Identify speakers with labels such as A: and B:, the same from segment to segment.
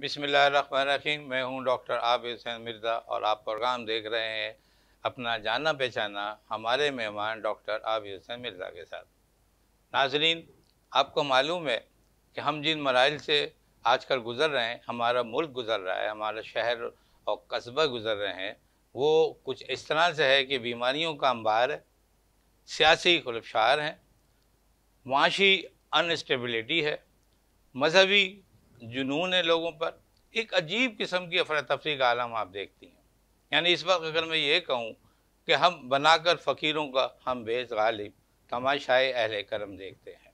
A: बिसमीम मैं हूं डॉक्टर आबिद हुसैन मिर्ज़ा और आप प्रोग्राम देख रहे हैं अपना जाना पहचाना हमारे मेहमान डॉक्टर आबिद हुसैन मिर्ज़ा के साथ नाजरीन आपको मालूम है कि हम जिन मराइल से आजकल गुज़र रहे हैं हमारा मुल्क गुज़र रहा है हमारा शहर और कस्बा गुज़र रहे हैं वो कुछ इस तरह से है कि बीमारियों का अंबार है सियासी खुलफशार हैं माशी अनस्टेबिलिटी है मजहबी जुनून है लोगों पर एक अजीब किस्म की अफरा तफरी का आलम आप देखती हैं यानी इस वक्त अगर मैं ये कहूँ कि हम बनाकर फ़कीरों का हम बेस गालिब तमाशाए अहल करम देखते हैं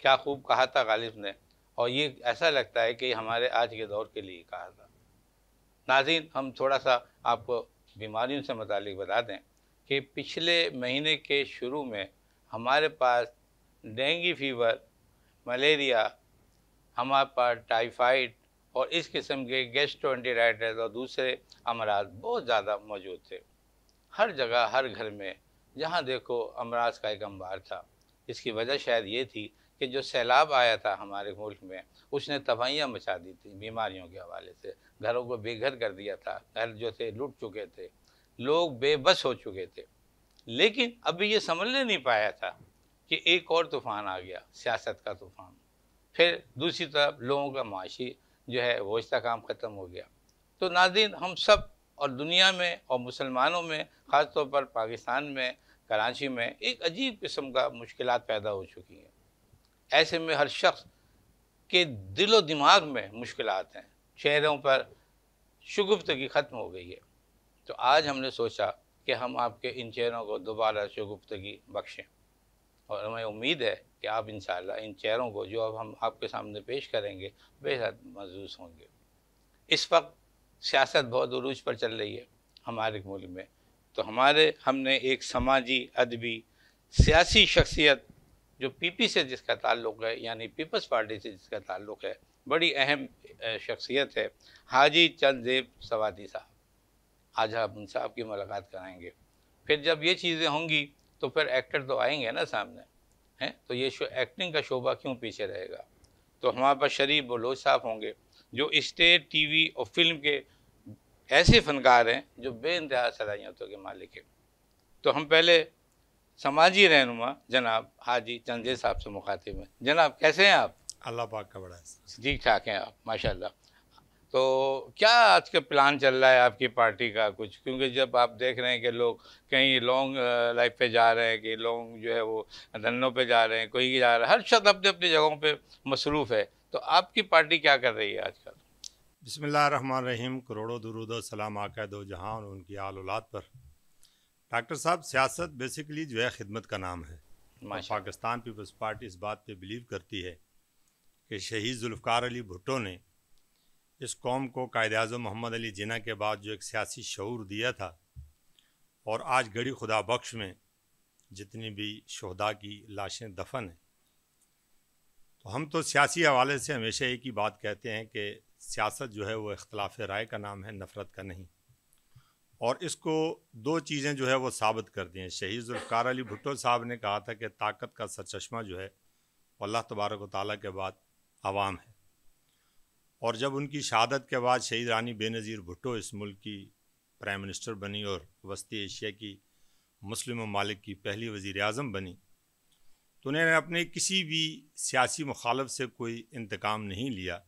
A: क्या खूब कहा था गालिब ने और ये ऐसा लगता है कि हमारे आज के दौर के लिए कहा था नाजीन हम थोड़ा सा आपको बीमारियों से मतलब बता दें कि पिछले महीने के शुरू में हमारे पास डेंगी फीवर मलेरिया हमारे पास टाइफाइड और इस किस्म के गेस्ट्रो इंटेराइटिस और दूसरे अमराज बहुत ज़्यादा मौजूद थे हर जगह हर घर में जहाँ देखो अमराज का एक अंबार था इसकी वजह शायद ये थी कि जो सैलाब आया था हमारे मुल्क में उसने तबाहियाँ मचा दी थी बीमारियों के हवाले से घरों को बेघर कर दिया था घर जो थे लुट चुके थे लोग बेबस हो चुके थे लेकिन अभी ये समझ नहीं पाया था कि एक और तूफ़ान आ गया सियासत का तूफ़ान फिर दूसरी तरफ लोगों का माशी जो है वो काम ख़त्म हो गया तो नादिन हम सब और दुनिया में और मुसलमानों में ख़ास तौर पर पाकिस्तान में कराची में एक अजीब किस्म का मुश्किल पैदा हो चुकी हैं ऐसे में हर शख्स के दिलो दिमाग में मुश्किल हैं चेहरों पर शगुफ्तगी ख़त्म हो गई है तो आज हमने सोचा कि हम आपके इन चेहरों को दोबारा शगुफ्तगी बख्शें और हमें उम्मीद है कि आप इन इन चेहरों को जो अब हम आपके सामने पेश करेंगे बेहद महजूस होंगे इस वक्त सियासत बहुत उरूज पर चल रही है हमारे मुल्क में तो हमारे हमने एक समाजी अदबी सियासी शख्सियत जो पीपी से जिसका ताल्लुक़ है यानी पीपल्स पार्टी से जिसका ताल्लुक़ है बड़ी अहम शख्सियत है हाजी देव सवादी साहब आज हम उन साहब की मुलाकात कराएंगे फिर जब ये चीज़ें होंगी तो फिर एक्टर तो आएंगे ना सामने हैं तो ये शो एक्टिंग का शोभा क्यों पीछे रहेगा तो हमारे पास शरीफ बलोच साहब होंगे जो स्टेज टीवी और फिल्म के ऐसे फनकार हैं जो बे इंतहा सलाहियतों के मालिक हैं तो हम पहले समाजी रहनुमा जनाब हाजी चंदे साहब से मुखातिब हैं जनाब कैसे हैं आप अल्लाह पाक का बड़ा ठीक ठाक हैं आप माशाल्लाह तो क्या आज का प्लान चल रहा है आपकी पार्टी का कुछ क्योंकि जब आप देख रहे हैं कि लोग कहीं लॉन्ग लाइफ uh, पे जा रहे हैं कि लॉन्ग जो है वो धनों पे जा रहे हैं कोई जा रहा है हर शख्स अपने अपनी जगहों पे मसरूफ़ है तो आपकी पार्टी क्या कर रही है आजकल
B: बसमिल्ल रहीम करोड़ों दरुद सलाम आका दो जहाँ और उनकी आल औलाद पर डॉक्टर साहब सियासत बेसिकली जो है ख़िदमत का नाम है पाकिस्तान पीपल्स पार्टी इस बात पर बिलीव करती है कि शहीद जुल्फ़ार अली भुट्टो ने इस कौम को कायद अजम मोहम्मद अली जिना के बाद जो एक सियासी शूर दिया था और आज गड़ी खुदा बख्श में जितनी भी शहदा की लाशें दफन हैं तो हम तो सियासी हवाले से हमेशा एक ही बात कहते हैं कि सियासत जो है वो अख्तिलाफ़ राय का नाम है नफ़रत का नहीं और इसको दो चीज़ें जो है वो साबित कर दी हैं शहीद जुल्फ़ार अली भुट्टो साहब ने कहा था कि ताकत का सरचश्मा जो है अल्लाह तबारक वाली के बाद आवाम है और जब उनकी शहादत के बाद शहीद रानी बेनज़ीर भुट्टो इस मुल्क की प्राइम मिनिस्टर बनी और वस्ती एशिया की मुस्लिम ममालिक की पहली वज़ी अजम बनी तो उन्होंने अपने किसी भी सियासी मुखालफ से कोई इंतकाम नहीं लिया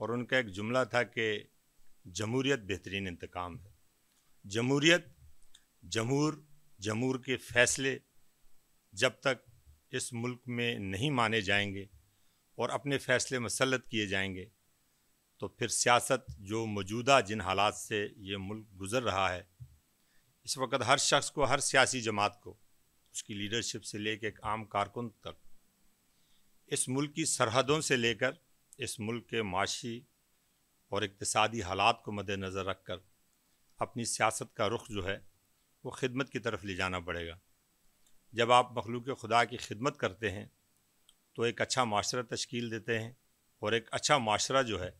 B: और उनका एक जुमला था कि जमहूरीत बेहतरीन इंतकाम है जमहूरीत जमूर जमूर के फ़ैसले जब तक इस मुल्क में नहीं माने जाएंगे और अपने फ़ैसले मसलत किए जाएंगे तो फिर सियासत जो मौजूदा जिन हालात से ये मुल्क गुज़र रहा है इस वक्त हर शख्स को हर सियासी जमात को उसकी लीडरशिप से लेकर एक आम कारकुन तक इस मुल्क की सरहदों से लेकर इस मुल्क के माशी और इकतदी हालात को मद्नज़र रख कर अपनी सियासत का रुख जो है वो खिदमत की तरफ ले जाना पड़ेगा जब आप मखलूक खुदा की खिदमत करते हैं तो एक अच्छा माशरा तश्कील देते हैं और एक अच्छा माशरा जो है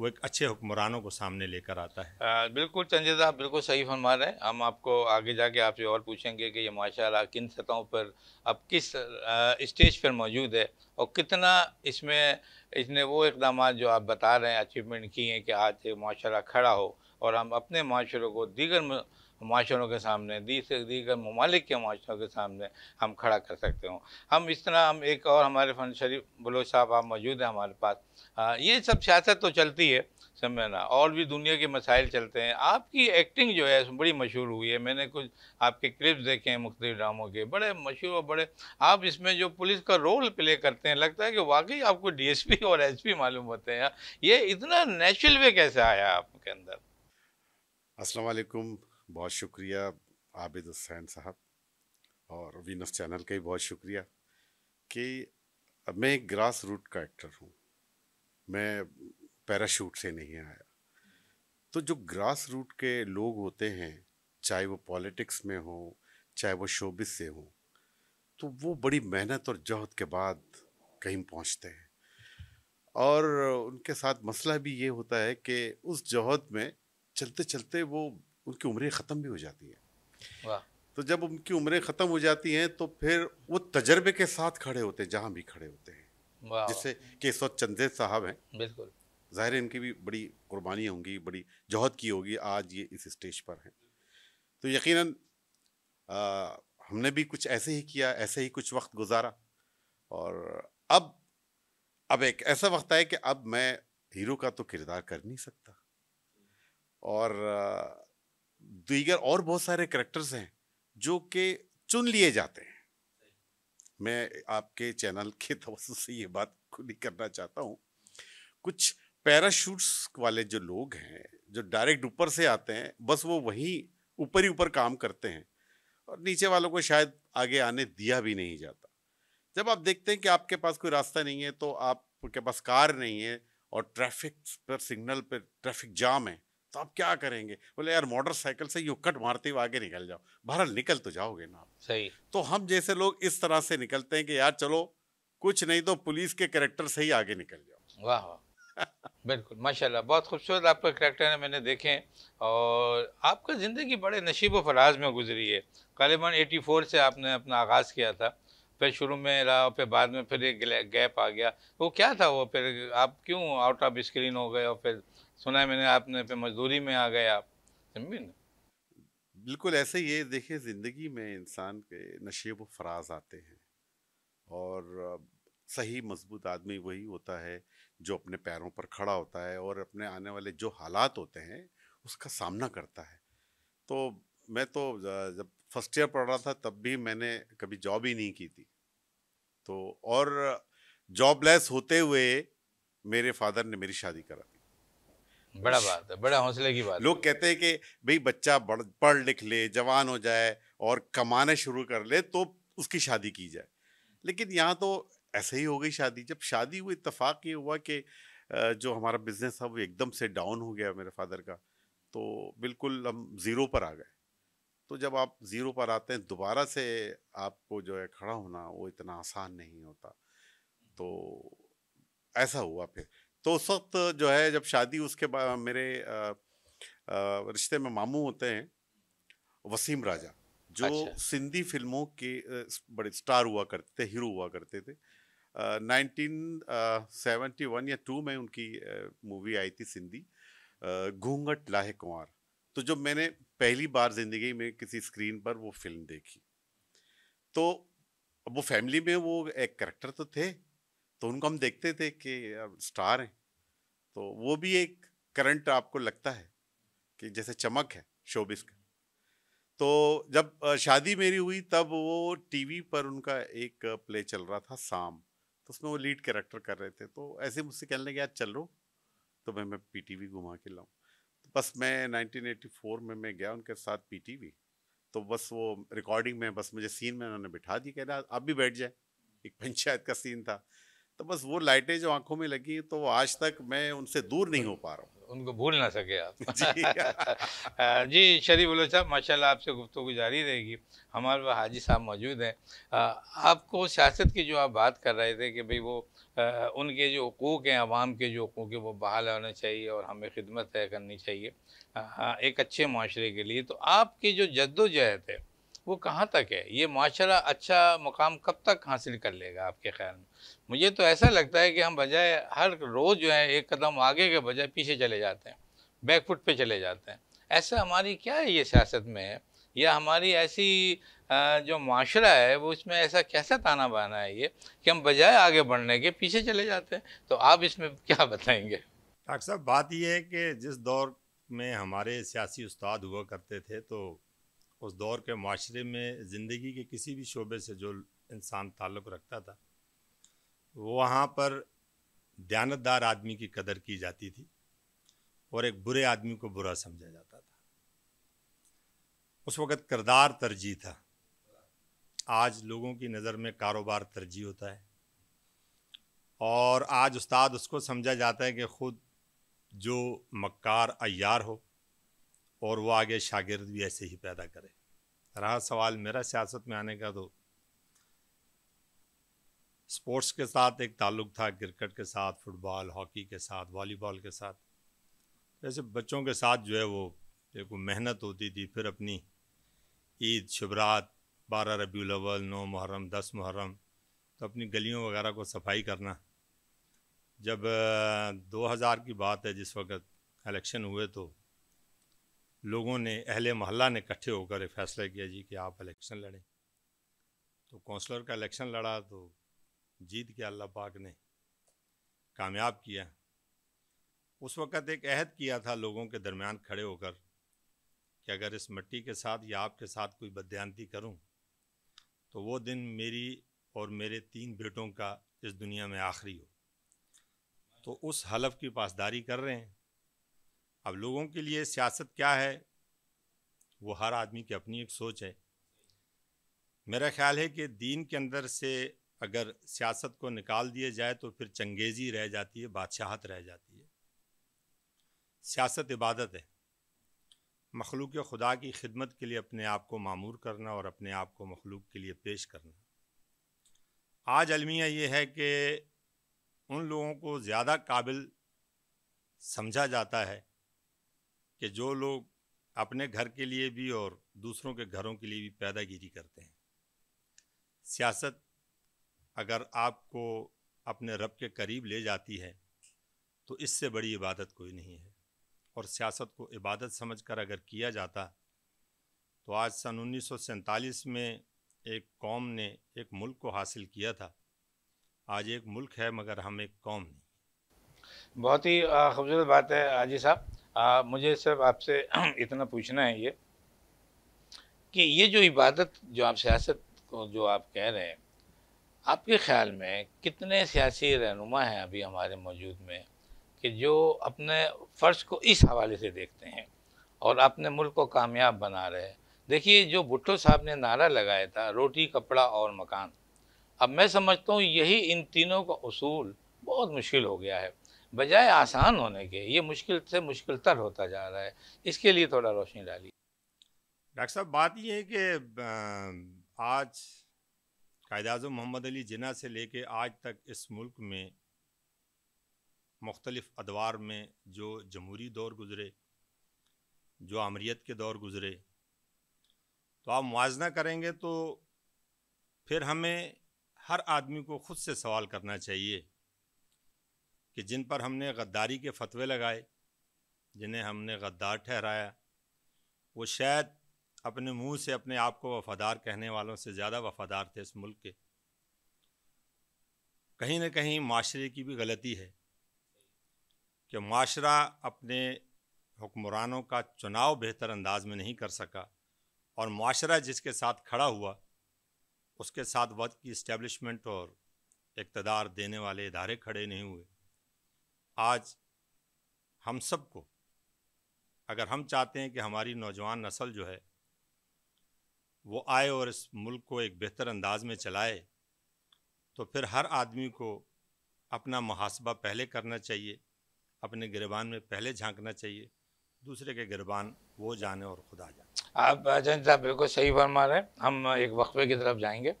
B: वो एक अच्छे हुक्मरानों को सामने लेकर आता है
A: आ, बिल्कुल चंजय साहब बिल्कुल सही फरमा रहे हैं हम आपको आगे जाके आपसे और पूछेंगे कि ये माशाल्लाह किन सतहों पर अब किस स्टेज पर मौजूद है और कितना इसमें इसने वो इकदाम जो आप बता रहे हैं अचीवमेंट किए हैं कि आज माशरा खड़ा हो और हम अपने माशरे को दीगर माशरों के सामने दीगर दीगर ममालिक के माशरों के सामने हम खड़ा कर सकते हों हम इस तरह हम एक और हमारे फन शरीफ बलोच साहब आप मौजूद हैं हमारे पास आ, ये सब सियासत तो चलती है समझना और भी दुनिया के मसाइल चलते हैं आपकी एक्टिंग जो है बड़ी मशहूर हुई है मैंने कुछ आपके क्लिप्स देखे हैं मुख्त ड्रामों के बड़े मशहूर और बड़े आप इसमें जो पुलिस का रोल प्ले करते हैं लगता है कि वाकई आपको पी और पी मालूम होते हैं ये इतना नेचुरल वे कैसे आया आपके अंदर
C: असलकुम बहुत शुक्रिया आबिद हुसैन साहब और वीनस चैनल का भी बहुत शुक्रिया कि मैं एक ग्रास रूट का एक्टर हूँ मैं पैराशूट से नहीं आया तो जो ग्रास रूट के लोग होते हैं चाहे वो पॉलिटिक्स में हो चाहे वो शोबिस से हो तो वो बड़ी मेहनत और जहद के बाद कहीं पहुँचते हैं और उनके साथ मसला भी ये होता है कि उस जहद में चलते चलते वो उनकी उम्रें ख़त्म भी हो जाती है तो जब उनकी उम्रें ख़त्म हो जाती हैं तो फिर वो तजर्बे के साथ खड़े होते हैं जहाँ भी खड़े होते हैं जैसे केशव चंदे साहब हैं बिल्कुल ज़ाहिर इनकी भी बड़ी कुर्बानियाँ होंगी बड़ी जहद की होगी आज ये इस स्टेज पर हैं तो यकीन हमने भी कुछ ऐसे ही किया ऐसे ही कुछ वक्त गुजारा और अब अब एक ऐसा वक्त आया कि अब मैं हीरो का तो किरदार कर नहीं सकता और दीगर तो और बहुत सारे करेक्टर्स हैं जो कि चुन लिए जाते हैं मैं आपके चैनल के तवस से ये बात खुली करना चाहता हूँ कुछ पैराशूट्स वाले जो लोग हैं जो डायरेक्ट ऊपर से आते हैं बस वो वहीं ऊपर ही ऊपर काम करते हैं और नीचे वालों को शायद आगे आने दिया भी नहीं जाता जब आप देखते हैं कि आपके पास कोई रास्ता नहीं है तो आपके पास कार नहीं है और ट्रैफिक पर सिग्नल पर ट्रैफिक जाम है तो आप क्या करेंगे बोले यार मोटरसाइकिल से यू कट मारते हुए आगे निकल जाओ बहरहाल निकल तो जाओगे ना आप सही तो हम जैसे लोग इस तरह से निकलते हैं कि यार चलो कुछ नहीं तो पुलिस के करेक्टर से ही आगे निकल
A: जाओ वाह वाह बिल्कुल माशाल्लाह बहुत खूबसूरत आपका करेक्टर है मैंने देखे और आपका ज़िंदगी बड़े नशीब फराज में गुजरी है एटी फोर से आपने अपना आगाज़ किया था फिर शुरू में रहा फिर बाद में फिर एक गैप आ गया वो क्या था वो फिर आप क्यों आउट ऑफ स्क्रीन हो गए और फिर सुना है मैंने आपने फिर मजदूरी में आ गए आप समझे ना
C: बिल्कुल ऐसे ही है देखिए ज़िंदगी में इंसान के नशेब व फराज आते हैं और सही मजबूत आदमी वही होता है जो अपने पैरों पर खड़ा होता है और अपने आने वाले जो हालात होते हैं उसका सामना करता है तो मैं तो जब फर्स्ट ईयर पढ़ रहा था तब भी मैंने कभी जॉब ही नहीं की थी तो और जॉबलेस होते हुए मेरे फादर ने मेरी शादी करा बड़ा बात है बड़ा हौसले की बात लोग कहते हैं कि भाई बच्चा पढ़ लिख ले जवान हो जाए और कमाना शुरू कर ले तो उसकी शादी की जाए लेकिन यहाँ तो ऐसे ही हो गई शादी जब शादी हुई इतफाक ये हुआ कि जो हमारा बिजनेस था वो एकदम से डाउन हो गया मेरे फादर का तो बिल्कुल हम ज़ीरो पर आ गए तो जब आप ज़ीरो पर आते हैं दोबारा से आपको जो है खड़ा होना वो इतना आसान नहीं होता तो ऐसा हुआ फिर तो उस वक्त जो है जब शादी उसके बाद मेरे रिश्ते में मामू होते हैं वसीम राजा जो अच्छा। सिंधी फिल्मों के बड़े स्टार हुआ करते थे हीरो हुआ करते थे नाइनटीन सेवेंटी वन या टू में उनकी मूवी आई थी सिंधी घूंघट लाहे कुंवर तो जब मैंने पहली बार जिंदगी में किसी स्क्रीन पर वो फिल्म देखी तो वो फैमिली में वो एक करेक्टर तो थे तो उनको हम देखते थे कि स्टार हैं तो वो भी एक करंट आपको लगता है कि जैसे चमक है शोबिस का तो जब शादी मेरी हुई तब वो टीवी पर उनका एक प्ले चल रहा था शाम तो उसमें वो लीड कैरेक्टर कर रहे थे तो ऐसे मुझसे कहने लगे आज चल रो तो मैं मैं पीटीवी घुमा के लाऊं तो बस मैं 1984 में मैं गया उनके साथ पीटीवी तो बस वो रिकॉर्डिंग में बस मुझे सीन में उन्होंने बिठा दिया कह रहा आप भी बैठ जाए एक पंचायत का सीन था तो बस वो लाइटें जो आंखों में लगी तो आज तक मैं उनसे दूर नहीं हो पा रहा हूँ
A: उनको भूल ना सके आप जी, शरीफ बलो साहब माशाल्लाह आपसे गुफ्तु जारी रहेगी हमारे वहाँ हाजी साहब मौजूद हैं आपको सियासत की जो आप बात कर रहे थे कि भाई वो आ, उनके जो हकूक़ हैं आवाम के जो हकूक़ हैं वो बहाल होना चाहिए और हमें खिदमत तय करनी चाहिए आ, हाँ, एक अच्छे माशरे के लिए तो आपकी जो जद्दोजहद है वो कहाँ तक है ये माशरा अच्छा मुकाम कब तक हासिल कर लेगा आपके ख्याल में मुझे तो ऐसा लगता है कि हम बजाय हर रोज़ जो है एक कदम आगे के बजाय पीछे चले जाते हैं बैकफुट पे चले जाते हैं ऐसा हमारी क्या है ये सियासत में है या हमारी ऐसी जो माशरा है वो इसमें ऐसा कैसा ताना बाना है ये कि हम बजाय आगे बढ़ने के पीछे चले जाते हैं तो आप इसमें क्या बताएंगे डॉक्टर साहब बात यह है कि जिस दौर में हमारे
B: सियासी उस्ताद हुआ करते थे तो उस दौर के माशरे में ज़िंदगी के किसी भी शोबे से जो इंसान ताल्लुक़ रखता था वो वहाँ पर दयानतदार आदमी की कदर की जाती थी और एक बुरे आदमी को बुरा समझा जाता था उस वक़्त करदार तरजीह था आज लोगों की नज़र में कारोबार तरजीह होता है और आज उस्ताद उसको समझा जाता है कि ख़ुद जो मक्कार अयार हो और वो आगे शागिर्द भी ऐसे ही पैदा करे रहा सवाल मेरा सियासत में आने का तो स्पोर्ट्स के साथ एक ताल्लुक था क्रिकेट के साथ फुटबॉल हॉकी के साथ वॉलीबॉल के साथ जैसे बच्चों के साथ जो है वो एक मेहनत होती थी फिर अपनी ईद शबरात बारह रबी अवल नौ मुहर्रम दस मुहर्रम तो अपनी गलियों वगैरह को सफाई करना जब 2000 की बात है जिस वक्त इलेक्शन हुए तो लोगों ने अहले मोहल्ला ने इकट्ठे होकर फैसला किया जी कि आप इलेक्शन लड़ें तो कौंसलर का इलेक्शन लड़ा तो जीत के अल्लाह पाक ने कामयाब किया उस वक़्त एक अहद किया था लोगों के दरमियान खड़े होकर कि अगर इस मिट्टी के साथ या आपके साथ कोई बदयानती करूं तो वो दिन मेरी और मेरे तीन बेटों का इस दुनिया में आखिरी हो तो उस हलफ की पासदारी कर रहे हैं अब लोगों के लिए सियासत क्या है वो हर आदमी की अपनी एक सोच है मेरा ख्याल है कि दीन के अंदर से अगर सियासत को निकाल दिया जाए तो फिर चंगेज़ी रह जाती है बादशाहत रह जाती है सियासत इबादत है मखलूक खुदा की खिदमत के लिए अपने आप को मामूर करना और अपने आप को मखलूक के लिए पेश करना आज अलमिया ये है कि उन लोगों को ज़्यादा काबिल समझा जाता है कि जो लोग अपने घर के लिए भी और दूसरों के घरों के लिए भी पैदागिरी करते हैं सियासत अगर आपको अपने रब के करीब ले जाती है तो इससे बड़ी इबादत कोई नहीं है और सियासत को इबादत समझकर अगर किया जाता तो आज सन उन्नीस में एक कौम ने एक मुल्क को हासिल किया था आज एक मुल्क है मगर हम एक कौम नहीं
A: बहुत ही खूबसूरत बात है आजी साहब आ, मुझे सब आपसे इतना पूछना है ये कि ये जो इबादत जो आप सियासत को जो आप कह रहे हैं आपके ख्याल में कितने सियासी रहनुमा हैं अभी हमारे मौजूद में कि जो अपने फ़र्ज को इस हवाले से देखते हैं और अपने मुल्क को कामयाब बना रहे हैं देखिए जो भुट्टो साहब ने नारा लगाया था रोटी कपड़ा और मकान अब मैं समझता हूँ यही इन तीनों का असूल बहुत मुश्किल हो गया है बजाय आसान होने के ये मुश्किल से मुश्किल तर होता जा रहा है इसके लिए थोड़ा रोशनी डाली डॉक्टर साहब बात ये है कि आज
B: कायद अजम मोहम्मद अली जिना से लेके आज तक इस मुल्क में मुख्तलिफ़ अदवार में जो जमहूरी दौर गुज़रे जो अमरीत के दौर गुज़रे तो आप मुजना करेंगे तो फिर हमें हर आदमी को ख़ुद से सवाल करना चाहिए कि जिन पर हमने गद्दारी के फतवे लगाए जिन्हें हमने गद्दार ठहराया वो शायद अपने मुंह से अपने आप को वफ़ादार कहने वालों से ज़्यादा वफ़ादार थे इस मुल्क के कहीं ना कहीं माशरे की भी गलती है कि माशरा अपने हुक्मरानों का चुनाव बेहतर अंदाज में नहीं कर सका और माशरा जिसके साथ खड़ा हुआ उसके साथ वक्त की इस्टेब्लिशमेंट और इकतदार देने वाले इदारे खड़े नहीं हुए आज हम सबको अगर हम चाहते हैं कि हमारी नौजवान नस्ल जो है वो आए और इस मुल्क को एक बेहतर अंदाज में चलाए तो फिर हर आदमी को अपना मुहासबा पहले करना चाहिए अपने गिरबान में पहले झांकना चाहिए दूसरे के गिरबान
A: वो जाने और खुदा जाने आप जन साहब बिल्कुल सही फरमा रहे हैं हम एक वक्फे की तरफ जाएंगे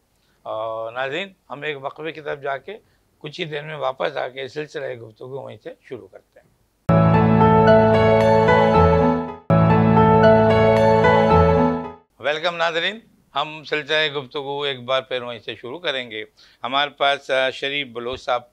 A: और नाजीन हम एक वक्फे की तरफ जाके कुछ ही देर में वापस आके सिलसिला गुफ्तु वहीं से शुरू करते हैं वेलकम नाजरीन हम सिलसिला गुफ्तु एक बार फिर वहीं से शुरू करेंगे हमारे पास शरीफ बलोच साहब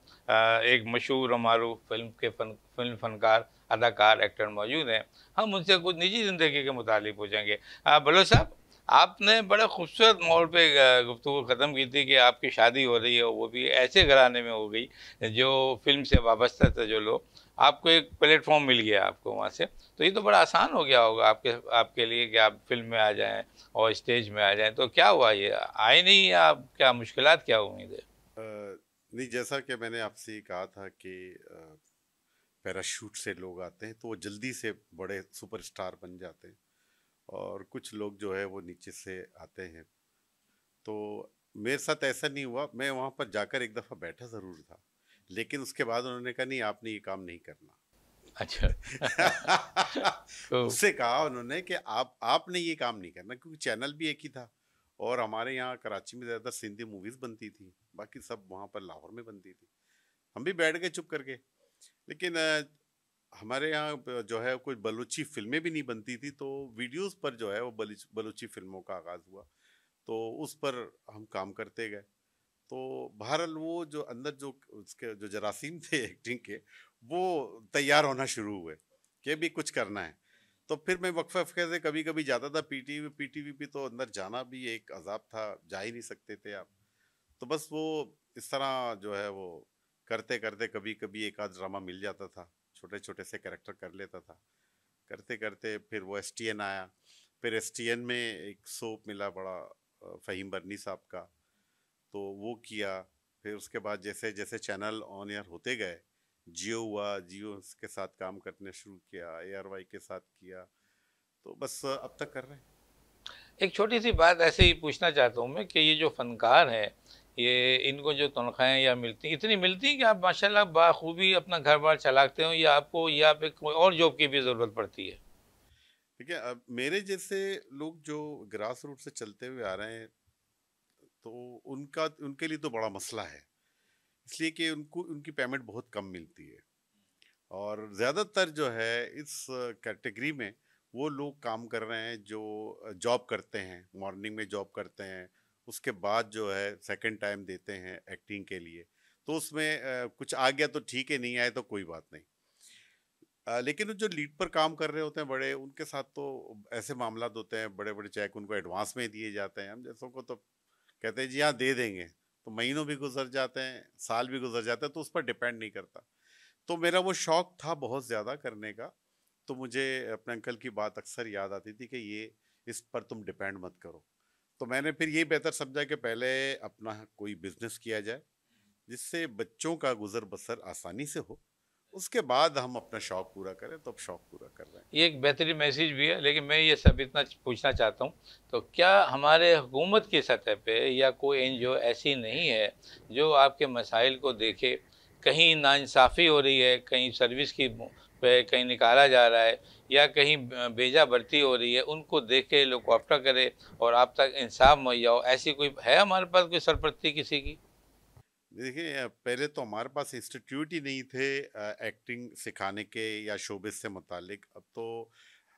A: एक मशहूर और फिल्म के फन फिल्म फनकार अदाकार एक्टर मौजूद हैं हम उनसे कुछ निजी ज़िंदगी के मुतालिक पूछेंगे बलोच साहब आपने बड़े खूबसूरत माहौल पे गुफ्तु ख़त्म की थी कि आपकी शादी हो रही है वो भी ऐसे घराने में हो गई जो फिल्म से वाबस्ता थे जो लोग आपको एक प्लेटफॉर्म मिल गया आपको वहाँ से तो ये तो बड़ा आसान हो गया होगा आपके आपके लिए कि आप फिल्म में आ जाएं और स्टेज में आ जाएं तो क्या हुआ ये आए नहीं आप क्या मुश्किल क्या उम्मीद
C: है नहीं जैसा कि मैंने आपसे कहा था कि पैराशूट से लोग आते हैं तो वो जल्दी से बड़े सुपरस्टार बन जाते हैं और कुछ लोग जो है वो नीचे से आते हैं तो मेरे साथ ऐसा नहीं हुआ मैं वहाँ पर जाकर एक दफ़ा बैठा ज़रूर था लेकिन उसके बाद उन्होंने कहा नहीं आपने ये काम नहीं करना अच्छा तो उससे कहा उन्होंने कि आप आपने ये काम नहीं करना क्योंकि चैनल भी एक ही था और हमारे यहाँ कराची में ज़्यादातर सिंधी मूवीज़ बनती थी बाकी सब वहाँ पर लाहौर में बनती थी हम भी बैठ गए चुप करके लेकिन हमारे यहाँ जो है कुछ बलूची फिल्में भी नहीं बनती थी तो वीडियोस पर जो है वो बलूची फिल्मों का आगाज़ हुआ तो उस पर हम काम करते गए तो बहरहाल वो जो अंदर जो उसके जो जरासीम थे एक्टिंग के वो तैयार होना शुरू हुए कि भी कुछ करना है तो फिर मैं वक्फे वक्फे से कभी कभी जाता था पी टी वी भी तो अंदर जाना भी एक अजाब था जा ही नहीं सकते थे आप तो बस वो इस तरह जो है वो करते करते कभी कभी एक आध ड्रामा मिल जाता था छोटे छोटे से करेक्टर कर लेता था करते करते फिर वो एस आया फिर एस में एक सोप मिला बड़ा फ़हीम बर्नी साहब का तो वो किया फिर उसके बाद जैसे जैसे चैनल ऑन एयर होते गए जियो हुआ जियो के साथ काम करने शुरू किया ए आर वाई के साथ किया तो बस अब तक कर रहे हैं एक छोटी सी बात ऐसे ही पूछना चाहता हूँ मैं कि ये जो
A: फनकार हैं ये इनको जो तनख्वाहें या मिलती इतनी मिलती हैं कि आप माशाल्लाह बाखूबी अपना घर बार चलाते हो या आपको या फिर कोई और जॉब की भी ज़रूरत पड़ती है
C: ठीक है अब मेरे जैसे लोग जो ग्रास रूट से चलते हुए आ रहे हैं तो उनका उनके लिए तो बड़ा मसला है इसलिए कि उनको उनकी पेमेंट बहुत कम मिलती है और ज़्यादातर जो है इस कैटेगरी में वो लोग काम कर रहे हैं जो जॉब करते हैं मॉर्निंग में जॉब करते हैं उसके बाद जो है सेकंड टाइम देते हैं एक्टिंग के लिए तो उसमें कुछ आ गया तो ठीक है नहीं आए तो कोई बात नहीं लेकिन जो लीड पर काम कर रहे होते हैं बड़े उनके साथ तो ऐसे मामला तो होते हैं बड़े बड़े चेक उनको एडवांस में दिए जाते हैं हम जैसों को तो कहते हैं जी हाँ दे देंगे तो महीनों भी गुजर जाते हैं साल भी गुजर जाते हैं तो उस पर डिपेंड नहीं करता तो मेरा वो शौक़ था बहुत ज़्यादा करने का तो मुझे अपने अंकल की बात अक्सर याद आती थी कि ये इस पर तुम डिपेंड मत करो तो मैंने फिर ये बेहतर समझा कि पहले अपना कोई बिजनेस किया जाए जिससे बच्चों का गुजर बसर आसानी से हो उसके बाद हम अपना शौक पूरा करें तो अब शौक पूरा कर रहे हैं
A: ये एक बेहतरीन मैसेज भी है लेकिन मैं ये सब इतना पूछना चाहता हूँ तो क्या हमारे हुकूमत की सतह पे या कोई एन ऐसी नहीं है जो आपके मसाइल को देखे कहीं नाानसाफ़ी हो रही है कहीं सर्विस की पे कहीं निकाला जा रहा है या कहीं बेजा भर्ती हो रही है उनको देखे लोग कोफ्टा करे और आप तक इंसाफ मुहैया हो ऐसी कोई है हमारे
C: पास कोई सरपरस्ती किसी की देखिए पहले तो हमारे पास इंस्टीट्यूट ही नहीं थे आ, एक्टिंग सिखाने के या शोबे से मुतलिक अब तो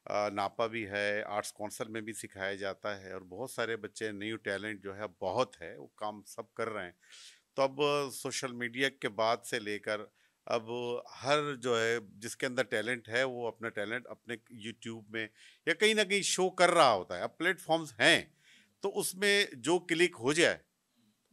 C: आ, नापा भी है आर्ट्स काउंसिल में भी सिखाया जाता है और बहुत सारे बच्चे न्यू टैलेंट जो है बहुत है वो काम सब कर रहे हैं तो अब सोशल मीडिया के बाद से लेकर अब हर जो है जिसके अंदर टैलेंट है वो अपना टैलेंट अपने यूट्यूब में या कहीं ना कहीं शो कर रहा होता है अब प्लेटफॉर्म्स हैं तो उसमें जो क्लिक हो जाए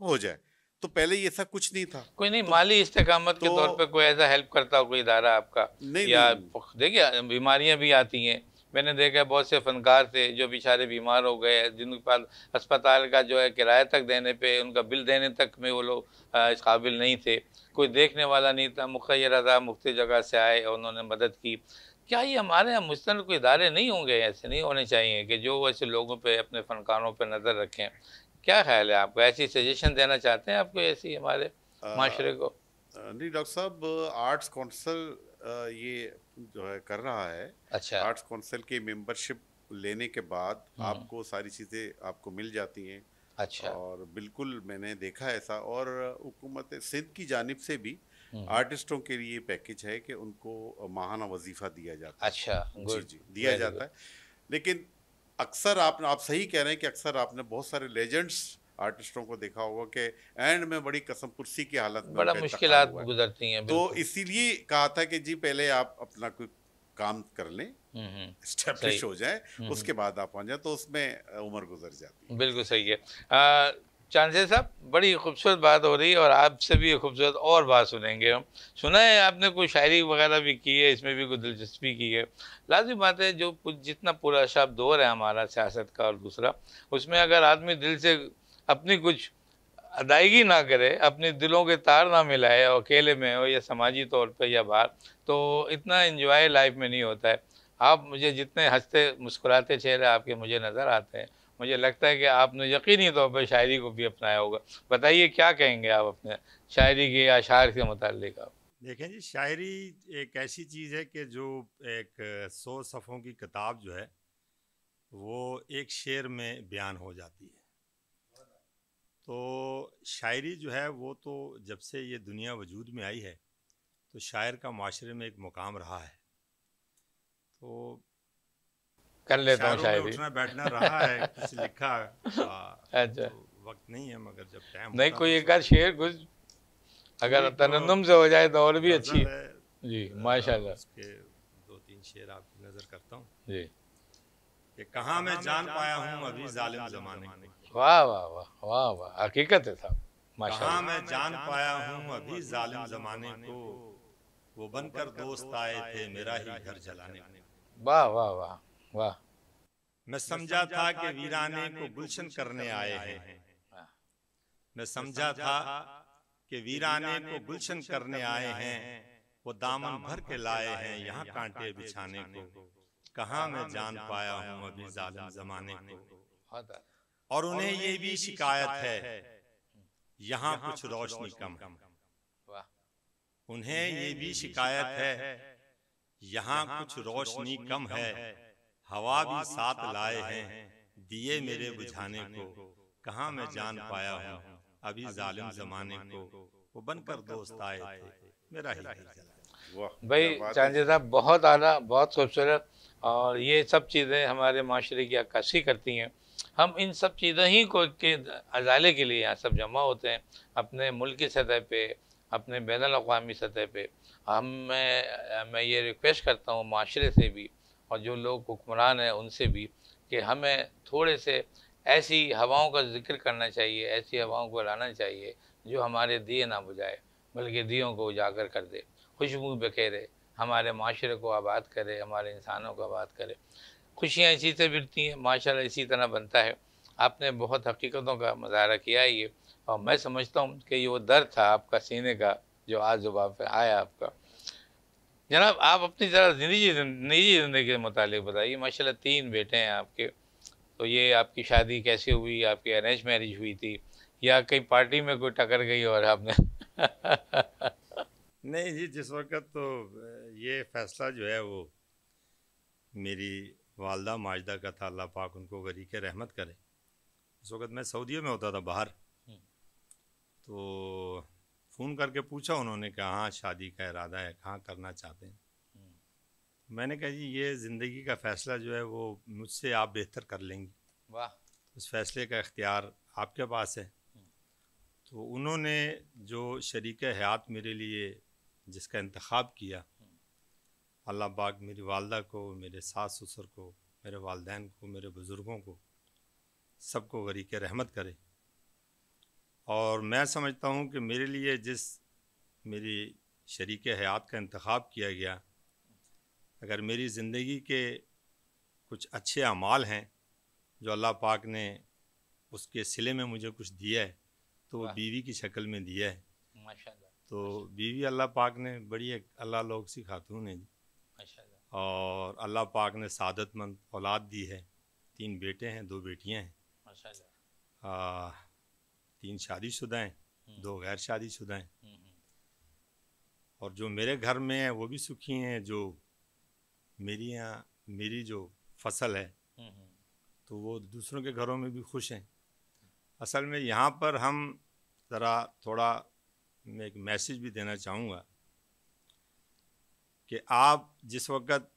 C: हो जाए तो पहले ये सब कुछ नहीं था
A: कोई नहीं तो, माली इस्तेकामत तो, के तौर पे कोई ऐसा हेल्प करता हो कोई इदारा आपका नहीं, या देखिए बीमारियां भी आती हैं मैंने देखा बहुत से फ़नकार थे जो बेचारे बीमार हो गए जिनके पास अस्पताल का जो है किराया तक देने पे उनका बिल देने तक में वो लोग इस काबिल नहीं थे कोई देखने वाला नहीं था मुखर था मुख्त जगह से आए और उन्होंने मदद की क्या ये हमारे यहाँ मुस्तन कोई इदारे नहीं होंगे ऐसे नहीं होने चाहिए कि जो ऐसे लोगों पर अपने फ़नकारों पर नज़र रखें क्या ख्याल है आपको ऐसी सजेशन देना चाहते हैं आपको ऐसी हमारे माशरे
C: को नहीं डॉक्टर साहब आर्ट्स काउंसिल ये जो है कर रहा है अच्छा आर्ट्स काउंसिल की मेंबरशिप लेने के बाद आपको सारी चीज़ें आपको मिल जाती हैं अच्छा और बिल्कुल मैंने देखा ऐसा और हुकूमत सिंध की जानब से भी आर्टिस्टों के लिए पैकेज है कि उनको माहाना वजीफा दिया जाता है अच्छा जी जी दिया जाता है लेकिन अक्सर आप आप सही कह रहे हैं कि अक्सर आपने बहुत सारे लेजेंड्स आर्टिस्टों को देखा होगा कि एंड में बड़ी कसम कुर्सी की हालत में बड़ा मुश्किल गुजरती हैं तो इसीलिए कहा था कि जी पहले आप अपना कोई काम कर लें हम्म, हम्म। स्टेब्लिश हो जाए हम्म, उसके बाद आप पहुँच जाए तो उसमें उम्र गुजर जाती
A: है बिल्कुल सही है चांदे साहब बड़ी खूबसूरत बात हो रही है और आपसे भी खूबसूरत और बात सुनेंगे हम सुना है आपने कोई शायरी वगैरह भी की है इसमें भी कोई दिलचस्पी की है लाजमी बात है जो जितना पूरा शब्द दौर है हमारा सियासत का और दूसरा उसमें अगर आदमी दिल से अपनी कुछ अदायगी ना करे अपने दिलों के तार ना मिलाए और अकेले में हो या समाजी तौर पे या बाहर तो इतना इन्जॉय लाइफ में नहीं होता है आप मुझे जितने हंसते मुस्कुराते चेहरे आपके मुझे नज़र आते हैं मुझे लगता है कि आपने यकीनी तौर पर शायरी को भी अपनाया होगा बताइए क्या कहेंगे आप अपने शायरी के या शायर से आप देखें जी
B: शायरी एक ऐसी चीज़ है कि जो एक सौ सफ़ों की किताब जो है वो एक शेर में बयान हो जाती है तो शायरी जो है वो तो जब से ये दुनिया वजूद में आई है तो शायर का माशरे में एक मुकाम रहा है तो कर लेता हूँ शायरी उठना बैठना रहा है कुछ लिखा आ, हाँ, अच्छा। तो वक्त नहीं है मगर जब टाइम नहीं कोई
A: तो एक आध शेर कुछ अगर तरन्नम से हो जाए तो और भी अच्छी जी माशाल्लाह
B: उसके दो तीन शेर आपकी नज़र करता हूँ
A: जी
B: कहाँ मैं जान पाया हूँ अभी जालिम जमाने
A: में वाह वाह वाह वाह वाह हकीकत है साहब माशा मैं
B: जान पाया हूँ अभी जालिम जमाने को
A: वो बनकर दोस्त आए थे मेरा ही घर जलाने वाह वाह वाह वाह मैं समझा था कि वीराने को गुलशन करने आए हैं
B: मैं समझा था कि वीराने को गुलशन करने आए हैं वो दामन भर के लाए हैं यहाँ कांटे बिछाने को
A: कहा मैं जान पाया हूँ
B: अभी जालिम जमाने को
A: और उन्हें ये भी शिकायत है यहाँ कुछ रोशनी कम
B: उन्हें ये भी शिकायत है
A: यहाँ कुछ रोशनी कम है हवा भी
B: साथ लाए हैं दिए मेरे बुझाने को कहा मैं जान पाया हूँ अभी जालिम जमाने को वो बनकर दोस्त आए थे मेरा ही
A: भाई चांदी साहब बहुत आला बहुत खूबसूरत और ये सब चीज़ें हमारे माशरे की अक्काशी करती हैं हम इन सब चीज़ें ही को के अजाले के लिए यहाँ सब जमा होते हैं अपने मुल्क की सतह पर अपने बैन अवी सतह पर हम मैं मैं ये रिक्वेस्ट करता हूँ माशरे से भी और जो लोग हुक्मरान हैं उनसे भी कि हमें थोड़े से ऐसी हवाओं का जिक्र करना चाहिए ऐसी हवाओं को लाना चाहिए जो हमारे दिए ना बुझाए बल्कि दियों को उजागर कर दे खुशबू बखेरे हमारे माशरे को आबाद करे हमारे इंसानों को आबाद करे खुशियाँ इसी से मिलती हैं माशा इसी तरह बनता है आपने बहुत हकीकतों का मुजाहरा किया है ये और मैं समझता हूँ कि ये वो दर्द था आपका सीने का जो आज जब पर आया आपका जनाब आप अपनी ज़रा निजी निजी ज़िंदगी के मुतालिक बताइए माशा तीन बेटे हैं आपके तो ये आपकी शादी कैसे हुई आपकी अरेंज मैरिज हुई थी या कहीं पार्टी में कोई टकर गई और आपने नहीं
B: जी जिस वक्त तो ये फ़ैसला जो है वो मेरी वालदा माजदा का था अल्लाह पाक उनको गरीक रहमत करे उस वक़्त मैं सऊदीया में होता था बाहर हम्म। तो फ़ोन करके पूछा उन्होंने कहा हाँ शादी का इरादा है कहाँ करना चाहते हैं हम्म। मैंने कहा जी ये ज़िंदगी का फ़ैसला जो है वो मुझसे आप बेहतर कर लेंगी वाह उस फैसले का इख्तियार आपके पास है हम्म। तो उन्होंने जो शरीक हयात मेरे लिए जिसका इंतखब किया अल्लाह पाक मेरी वालदा को मेरे सास ससुर को मेरे वालदेन को मेरे बुज़ुर्गों को सबको के रहमत करे और मैं समझता हूँ कि मेरे लिए जिस मेरी शरीक हयात का इंतखब किया गया अगर मेरी ज़िंदगी के कुछ अच्छे अमाल हैं जो अल्लाह पाक ने उसके सिले में मुझे कुछ दिया है तो वो बीवी की शक्ल में दिया है तो बीवी अल्लाह पाक ने बड़ी एक अल्लाह लोग सी खातून है जी और अल्लाह पाक ने सदतमंद औलाद दी है तीन बेटे हैं दो बेटियां हैं आ, तीन शादीशुदा हैं हम्म। दो गैर शादीशुदा हैं हम्म, हम्म। और जो मेरे घर में हैं वो भी सुखी हैं जो मेरी यहाँ मेरी जो फसल है तो वो दूसरों के घरों में भी खुश हैं असल में यहाँ पर हम ज़रा थोड़ा मैं एक मैसेज भी देना चाहूँगा कि आप जिस वक़्त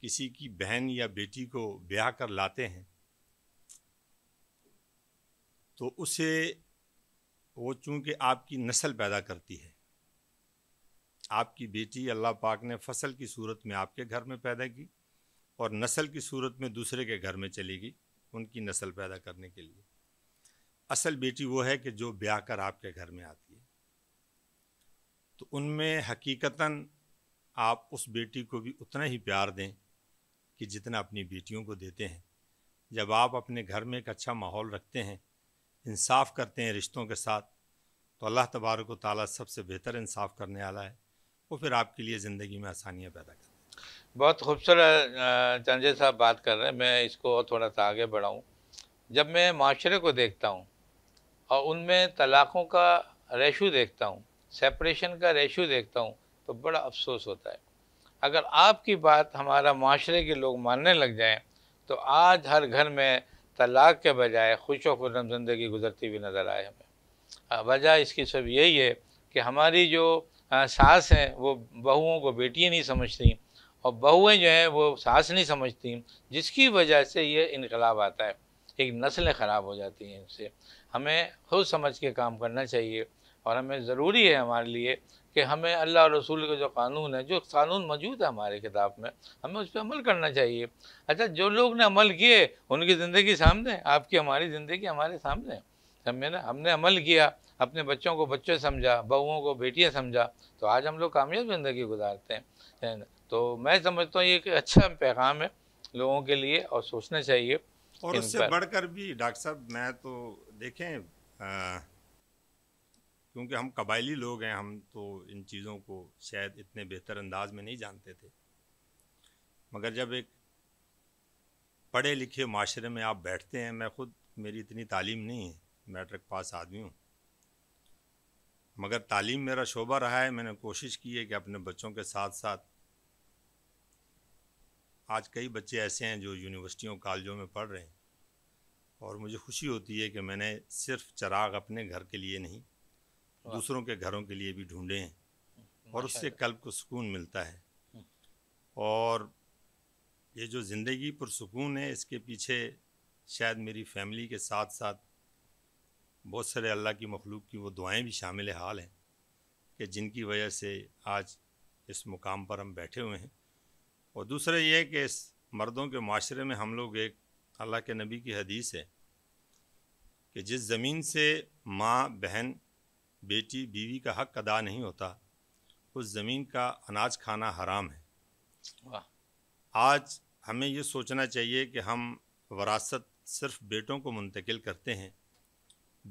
B: किसी की बहन या बेटी को ब्याह कर लाते हैं तो उसे वो चूँकि आपकी नस्ल पैदा करती है आपकी बेटी अल्लाह पाक ने फसल की सूरत में आपके घर में पैदा की और नस्ल की सूरत में दूसरे के घर में चली गई उनकी नस्ल पैदा करने के लिए असल बेटी वो है कि जो ब्याह कर आपके घर में आती तो उनमें हकीकता आप उस बेटी को भी उतना ही प्यार दें कि जितना अपनी बेटियों को देते हैं जब आप अपने घर में एक अच्छा माहौल रखते हैं इंसाफ करते हैं रिश्तों के साथ तो अल्लाह तबारक ताला सबसे बेहतर इंसाफ करने वाला है वो फिर आपके लिए ज़िंदगी में आसानियाँ पैदा कर
A: बहुत खूबसूरत चंजय साहब बात कर रहे हैं मैं इसको थोड़ा सा आगे बढ़ाऊँ जब मैं माशरे को देखता हूँ और उनमें तलाक़ों का रेशो देखता हूँ सेपरेशन का रेशो देखता हूँ तो बड़ा अफसोस होता है अगर आपकी बात हमारा माशरे के लोग मानने लग जाएं तो आज हर घर में तलाक के बजाय खुश व खुरम ज़िंदगी गुजरती हुई नज़र आए हमें वजह इसकी सब यही है कि हमारी जो सास हैं वो बहुओं को बेटियाँ नहीं समझती और बहुएँ जो हैं वो सास नहीं समझती जिसकी वजह से ये इनकलाब आता है एक नस्लें ख़राब हो जाती हैं इनसे हमें खुद समझ के काम करना चाहिए और हमें ज़रूरी है हमारे लिए कि हमें अल्लाह और रसूल का जो कानून है जो कानून मौजूद है हमारे किताब में हमें उस पर अमल करना चाहिए अच्छा जो लोग ने अमल किए उनकी ज़िंदगी सामने आपकी हमारी ज़िंदगी हमारे सामने समझे ना हमने अमल किया अपने बच्चों को बच्चे समझा बहुओं को बेटियाँ समझा तो आज हम लोग कामयाब ज़िंदगी गुजारते हैं तो मैं समझता हूँ ये एक अच्छा पैगाम है लोगों के लिए और सोचना चाहिए और उससे बढ़कर
B: भी डॉक्टर साहब मैं तो देखें आ, क्योंकि हम कबायली लोग हैं हम तो इन चीज़ों को शायद इतने बेहतर अंदाज में नहीं जानते थे मगर जब एक पढ़े लिखे माशरे में आप बैठते हैं मैं ख़ुद मेरी इतनी तालीम नहीं है मैट्रिक पास आदमी हूँ मगर तालीम मेरा शोबा रहा है मैंने कोशिश की है कि अपने बच्चों के साथ साथ आज कई बच्चे ऐसे हैं जो यूनिवर्सिटियों कॉलेजों में पढ़ रहे हैं और मुझे खुशी होती है कि मैंने सिर्फ चराग अपने घर के लिए नहीं दूसरों के घरों के लिए भी ढूंढे हैं और उससे कल्ब को सुकून मिलता है हम्म। और ये जो ज़िंदगी सुकून है इसके पीछे शायद मेरी फैमिली के साथ साथ बहुत सारे अल्लाह की मखलूक की वो दुआएं भी शामिल हाल हैं कि जिनकी वजह से आज इस मुकाम पर हम बैठे हुए हैं और दूसरा ये है कि इस मर्दों के माशरे में हम लोग एक अल्लाह के नबी की हदीस है कि जिस ज़मीन से माँ बहन बेटी बीवी का हक अदा नहीं होता उस ज़मीन का अनाज खाना हराम
A: है
B: आज हमें ये सोचना चाहिए कि हम वरासत सिर्फ बेटों को मुंतकिल करते हैं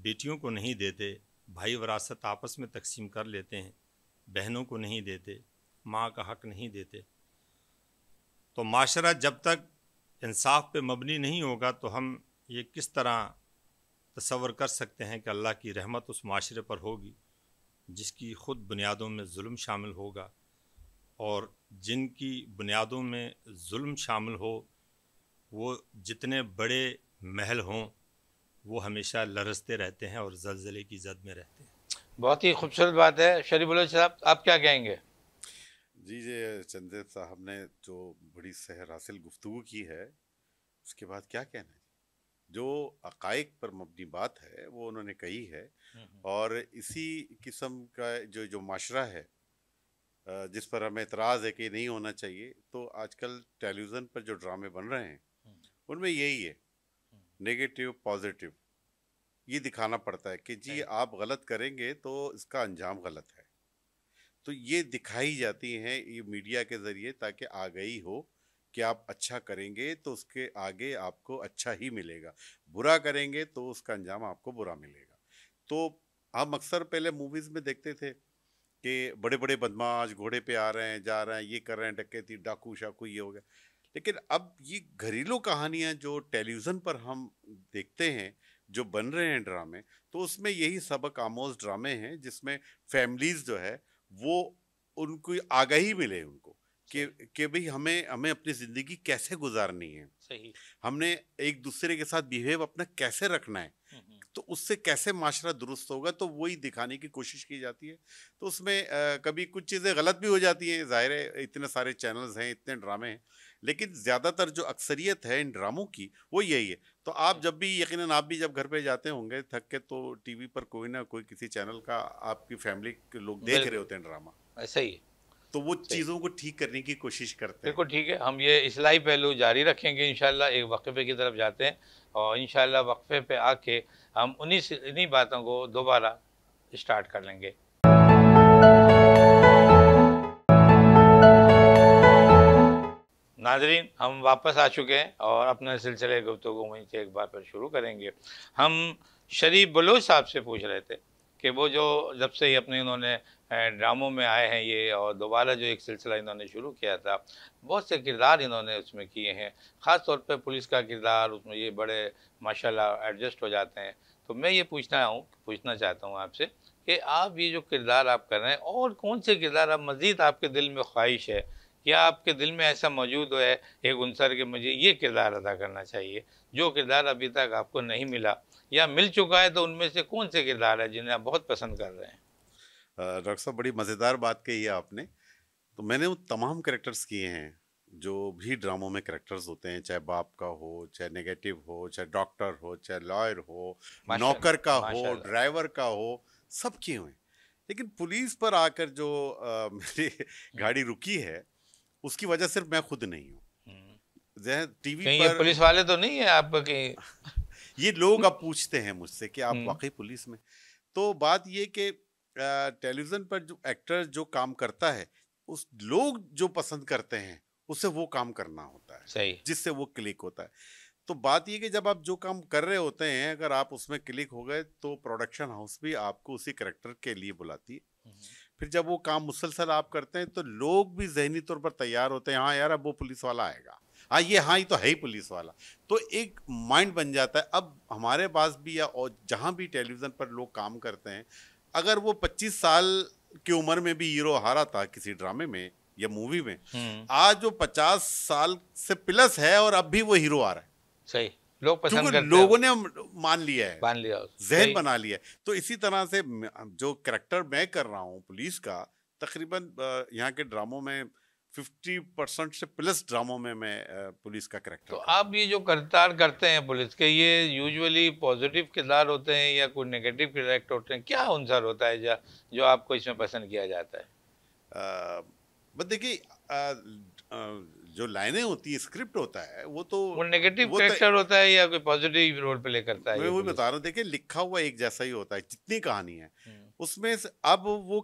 B: बेटियों को नहीं देते भाई वरासत आपस में तकसीम कर लेते हैं बहनों को नहीं देते माँ का हक नहीं देते तो माशरा जब तक इंसाफ पे मबनी नहीं होगा तो हम ये किस तरह तस्वर कर सकते हैं कि अल्लाह की रहमत उस माशरे पर होगी जिसकी ख़ुद बुनियादों में जुल्म शामिल होगा और जिनकी बुनियादों में जुल्म शामिल हो वो जितने बड़े महल हों वो हमेशा लरसते रहते
A: हैं और जलजले की जद में रहते हैं बहुत ही खूबसूरत बात है शरीफ साहब आप क्या कहेंगे
C: जी जी चंदे साहब ने जो बड़ी सहर हासिल गुफ्तु की है उसके बाद क्या कहना है जो अकाइक पर मबनी बात है वो उन्होंने कही है और इसी किस्म का जो जो माशरा है जिस पर हमें एतराज़ है कि नहीं होना चाहिए तो आजकल टेलीविज़न पर जो ड्रामे बन रहे हैं उनमें यही है नेगेटिव पॉजिटिव ये दिखाना पड़ता है कि जी आप गलत करेंगे तो इसका अंजाम गलत है तो ये दिखाई जाती हैं ये मीडिया के ज़रिए ताकि गई हो कि आप अच्छा करेंगे तो उसके आगे आपको अच्छा ही मिलेगा बुरा करेंगे तो उसका अंजाम आपको बुरा मिलेगा तो हम अक्सर पहले मूवीज़ में देखते थे कि बड़े बड़े बदमाश घोड़े पे आ रहे हैं जा रहे हैं ये कर रहे हैं डकैती डाकू शाकू ये हो गया लेकिन अब ये घरेलू कहानियाँ जो टेलीविज़न पर हम देखते हैं जो बन रहे हैं ड्रामे तो उसमें यही सबक आमोज ड्रामे हैं जिसमें फैमिलीज़ जो है वो उनको आगाही मिले उनको कि कि भाई हमें हमें अपनी ज़िंदगी कैसे गुजारनी है सही हमने एक दूसरे के साथ बिहेव अपना कैसे रखना है हम्म, हम्म। तो उससे कैसे माशरा दुरुस्त होगा तो वही दिखाने की कोशिश की जाती है तो उसमें आ, कभी कुछ चीज़ें गलत भी हो जाती हैं ज़ाहिर है इतने सारे चैनल्स हैं इतने ड्रामे हैं लेकिन ज़्यादातर जो अक्सरियत है इन ड्रामों की वो यही है तो आप जब भी यकीन आप भी जब घर पे जाते होंगे थक के तो टीवी पर कोई ना कोई किसी चैनल का आपकी फैमिली के लोग देख रहे होते हैं ड्रामा ऐसा ही तो वो चीज़ों को ठीक करने की कोशिश करते हैं बिल्कुल
A: ठीक है हम ये इसलाही पहलू जारी रखेंगे इन एक वक्फे की तरफ जाते हैं और इन वक्फे पे आके हम उन्हीं इन्हीं बातों को दोबारा स्टार्ट कर लेंगे नाजरीन हम वापस आ चुके हैं और अपने सिलसिले गुफ्तु वहीं से एक बार फिर शुरू करेंगे हम शरीफ बलोच साहब से पूछ रहे थे कि वो जो जब से ही अपने इन्होंने ड्रामों में आए हैं ये और दोबारा जो एक सिलसिला इन्होंने शुरू किया था बहुत से किरदार इन्होंने उसमें किए हैं ख़ास तौर पर पुलिस का किरदार उसमें ये बड़े माशा एडजस्ट हो जाते हैं तो मैं ये पूछना हूँ पूछना चाहता हूँ आपसे कि आप ये जो किरदार आप कर रहे हैं और कौन से किरदार आप मज़ीद आपके दिल में ख्वाहिश है या आपके दिल में ऐसा मौजूद है एक उनसर के मुझे ये किरदार अदा करना चाहिए जो किरदार अभी तक आपको नहीं मिला या मिल चुका है तो उनमें से कौन से किरदार है जिन्हें आप बहुत पसंद कर रहे हैं
C: डॉक्टर साहब बड़ी मज़ेदार बात कही है आपने तो मैंने उन तमाम करेक्टर्स किए हैं जो भी ड्रामों में करेक्टर्स होते हैं चाहे बाप का हो चाहे नेगेटिव हो चाहे डॉक्टर हो चाहे लॉयर हो नौकर का हो ड्राइवर का हो सब किए हुए लेकिन पुलिस पर आकर जो आ, मेरी गाड़ी रुकी है उसकी वजह सिर्फ मैं खुद नहीं हूँ हम्म। टीवी पर पुलिस वाले तो नहीं है आप कहीं ये लोग अब पूछते हैं मुझसे कि आप हम्म। वाकई पुलिस में तो बात ये कि टेलीविज़न पर जो एक्टर जो काम करता है उस लोग जो पसंद करते हैं उसे वो काम करना होता है सही जिससे वो क्लिक होता है तो बात ये कि जब आप जो काम कर रहे होते हैं अगर आप उसमें क्लिक हो गए तो प्रोडक्शन हाउस भी आपको उसी करेक्टर के लिए बुलाती है हम्म। फिर जब वो काम मुसलसल आप करते हैं तो लोग भी जहनी तौर पर तैयार होते हैं हाँ यार अब वो पुलिस वाला आएगा हाँ ये हाँ ये तो है ही पुलिस वाला तो एक माइंड बन जाता है अब हमारे पास भी या और जहाँ भी टेलीविज़न पर लोग काम करते हैं अगर वो 25 साल की उम्र में भी हीरो हारा था किसी ड्रामे में या मूवी में हम्म। आज वो 50 साल से प्लस है और अब भी वो हीरो आ रहा है सही लोग पसंद करते लोगों ने मान लिया है मान लिया जहन बना लिया तो इसी तरह से जो करेक्टर मैं कर रहा हूँ पुलिस का तकरीबन यहाँ के ड्रामों में फिफ्टी परसेंट से प्लस ड्रामों में मैं पुलिस का करेक्टर तो
A: आप ये जो करतार करते हैं पुलिस के ये यूजुअली पॉजिटिव किरदार होते हैं या कोई नेगेटिव करेक्टर होते हैं क्या अनसर होता है जा, जो आपको इसमें पसंद किया जाता है
C: बस देखिए जो लाइनें होती है स्क्रिप्ट होता है वो तो वो नेगेटिव कैरेक्टर
A: तो होता है या कोई पॉजिटिव रोल प्ले करता है मैं वही तो बता
C: रहा हूँ देखिए लिखा हुआ एक जैसा ही होता है जितनी कहानी है हम्म। उसमें अब वो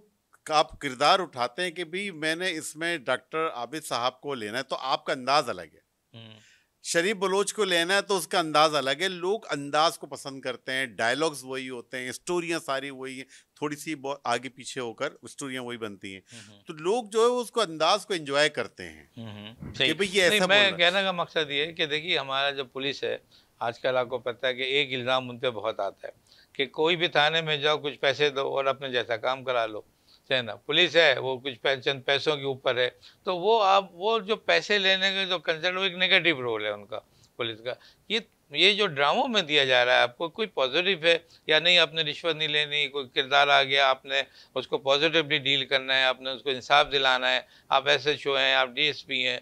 C: आप किरदार उठाते हैं कि भाई मैंने इसमें डॉक्टर आबिद साहब को लेना है तो आपका अंदाज अलग है हम्म। शरीफ बलोच को लेना है तो उसका अंदाज़ अलग है लोग अंदाज को पसंद करते हैं डायलॉग्स वही होते हैं स्टोरियाँ सारी वही हैं थोड़ी सी आगे पीछे होकर स्टोरियाँ वही बनती हैं हम्म, हम्म। तो लोग जो है उसको अंदाज को एंजॉय करते हैं हम्म, भाई ये ऐसा मैं
A: कहने का मकसद ये है कि देखिए हमारा जो पुलिस है आजकल आपको पता है कि एक इल्ज़ाम उन पर बहुत आता है कि कोई भी थाने में जाओ कुछ पैसे दो और अपने जैसा काम करा लो है ना पुलिस है वो कुछ पेंशन पैसों के ऊपर है तो वो आप वो जो पैसे लेने के जो कंसर्न वो एक नेगेटिव रोल है उनका पुलिस का ये ये जो ड्रामों में दिया जा रहा है आपको कोई पॉजिटिव है या नहीं आपने रिश्वत नहीं लेनी कोई किरदार आ गया आपने उसको पॉजिटिवली डील करना है आपने उसको इंसाफ दिलाना है आप एस एच ओ हैं आप डी एस पी हैं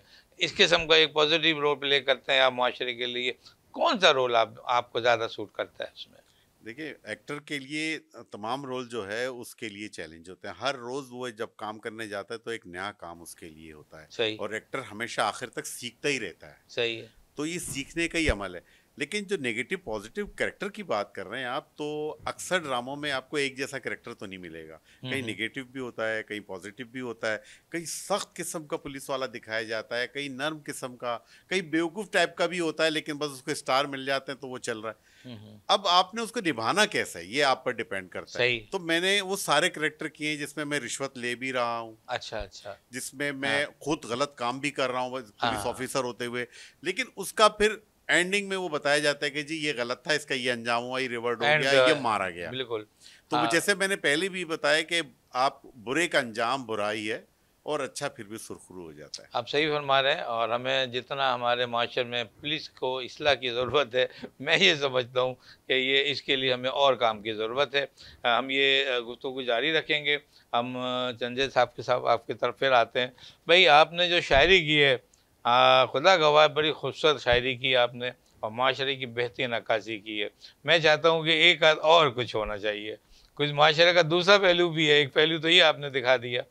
A: इस किस्म का एक पॉजिटिव रोल प्ले करते हैं आप माशरे के लिए
C: कौन सा रोल आप आपको ज़्यादा सूट करता है उसमें देखिए एक्टर के लिए तमाम रोल जो है उसके लिए चैलेंज होते हैं हर रोज वो जब काम करने जाता है तो एक नया काम उसके लिए होता है सही और एक्टर हमेशा आखिर तक सीखता ही रहता है सही है तो ये सीखने का ही अमल है लेकिन जो नेगेटिव पॉजिटिव कैरेक्टर की बात कर रहे हैं आप तो अक्सर ड्रामों में आपको एक जैसा कैरेक्टर तो नहीं मिलेगा हम्म, कहीं नेगेटिव हम्म। भी होता है कहीं पॉजिटिव भी होता है कहीं सख्त किस्म का पुलिस वाला दिखाया जाता है कहीं नर्म किस्म का कहीं बेवकूफ़ टाइप का भी होता है लेकिन बस उसको स्टार मिल जाते हैं तो वो चल रहा है हम्म, अब आपने उसको निभाना कैसे है ये आप पर डिपेंड करता है तो मैंने वो सारे करेक्टर किए हैं जिसमें मैं रिश्वत ले भी रहा हूँ अच्छा अच्छा जिसमें मैं हाँ। खुद गलत काम भी कर रहा हूँ पुलिस ऑफिसर हाँ, हाँ। होते हुए लेकिन उसका फिर एंडिंग में वो बताया जाता है कि जी ये गलत था इसका ये अंजाम हुआ ये रिवर्ट हो गया ये मारा गया बिल्कुल तो हाँ। जैसे मैंने पहले भी बताया कि आप बुरे का अंजाम बुरा ही है और अच्छा फिर भी सुरखरू हो जाता है
A: आप सही फरमा रहे हैं और हमें जितना हमारे माशरे में पुलिस को असलाह की ज़रूरत है मैं ये समझता हूँ कि ये इसके लिए हमें और काम की ज़रूरत है हम ये गुफ्तु को जारी रखेंगे हम चंदे साहब के साथ आपकी तरफ फिर आते हैं भाई आपने जो शायरी की है आ, खुदा गवाह बड़ी खूबसूरत शायरी की आपने और माशरे की बेहतरीन नक्काशी की है मैं चाहता हूँ कि एक आध और कुछ होना चाहिए कुछ माशरे का दूसरा पहलू भी है एक पहलू तो ये आपने दिखा दिया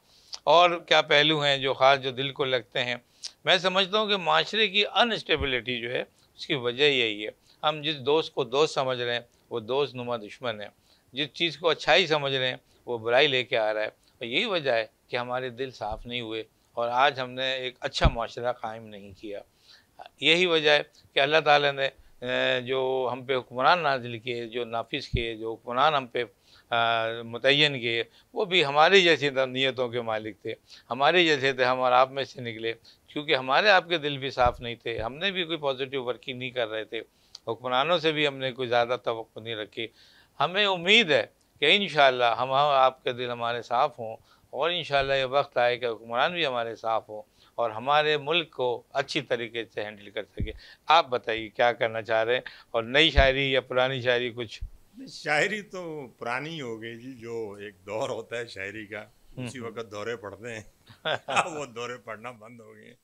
A: और क्या पहलू हैं जो ख़ास जो दिल को लगते हैं मैं समझता हूँ कि माशरे की अनस्टेबिलिटी जो है उसकी वजह यही है हम जिस दोस्त को दोस्त समझ रहे हैं वो दोस्त नुमा दुश्मन है जिस चीज़ को अच्छाई समझ रहे हैं वो बुराई लेके आ रहा है और यही वजह है कि हमारे दिल साफ़ नहीं हुए और आज हमने एक अच्छा माशरा कायम नहीं किया यही वजह है कि अल्लाह ताला ने जो हम पे हुक्मरान नाजिल किए जो नाफिस किए जो हुक्मरान हम पे मुतन किए वो भी हमारे जैसी नीयतों के मालिक थे हमारे जैसे थे हम और आप में से निकले क्योंकि हमारे आपके दिल भी साफ़ नहीं थे हमने भी कोई पॉजिटिव वर्किंग नहीं कर रहे थे हुक्मरानों से भी हमने कोई ज़्यादा तो नहीं रखी हमें उम्मीद है कि इन हम आपके दिल हमारे साफ़ हों और इन ये वक्त आए कि हुक्मरान भी हमारे साफ हों और हमारे मुल्क को अच्छी तरीके से हैंडल कर सके आप बताइए क्या करना चाह रहे हैं और नई शायरी या पुरानी शायरी कुछ
B: शायरी तो पुरानी हो गई जी जो एक दौर होता है शायरी का हम्म, उसी हम्म। वक्त दौरे पढ़ते हैं वो दौरे पढ़ना बंद हो गए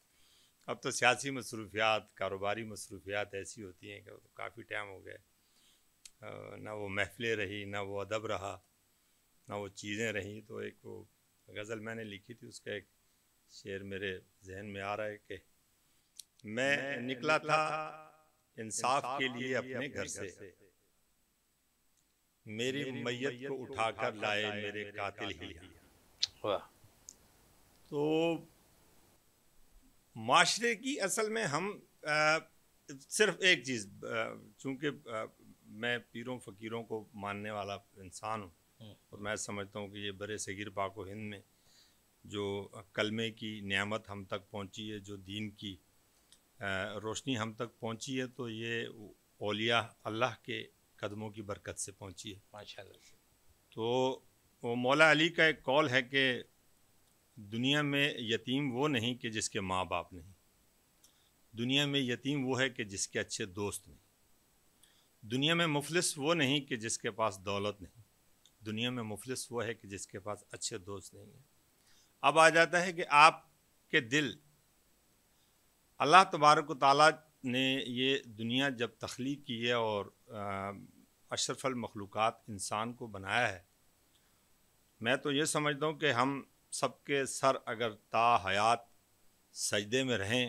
B: अब तो सियासी मसरूफियात कारोबारी मसरूफियात ऐसी होती हैं कि तो काफ़ी टाइम हो गया ना वो महफिलें रही ना वो अदब रहा ना वो चीज़ें रहीं तो एक वो गज़ल मैंने लिखी थी उसका एक शेर मेरे जहन में आ रहा है कि मैं, निकला था इंसाफ के लिए अपने घर से मेरी मैयत को उठाकर लाए मेरे कातिल ही तो माशरे की असल में हम आ, सिर्फ एक चीज़ चूंकि मैं पीरों फ़कीरों को मानने वाला इंसान हूँ हम्म। और मैं समझता हूँ कि ये बर सग़ीर पाको हिंद में जो कलमे की नियामत हम तक पहुँची है जो दीन की रोशनी हम तक पहुँची है तो ये ओलिया अल्लाह के कदमों की बरकत से पहुँची है माशा तो वो मौला अली का एक कॉल है कि दुनिया में यतीम वो नहीं कि जिसके माँ बाप नहीं दुनिया में यतीम वो है कि जिसके अच्छे दोस्त नहीं दुनिया में मुफलिस वो नहीं कि जिसके पास दौलत नहीं दुनिया में मुफलिस वो है कि जिसके पास अच्छे दोस्त नहीं हैं अब आ जाता है कि आपके दिल अल्लाह तबारक ताली ने ये दुनिया जब तख्लीक की है और अशरफल मखलूक़ात इंसान को बनाया है मैं तो ये समझता हूँ कि हम सबके सर अगर ता हयात सजदे में रहें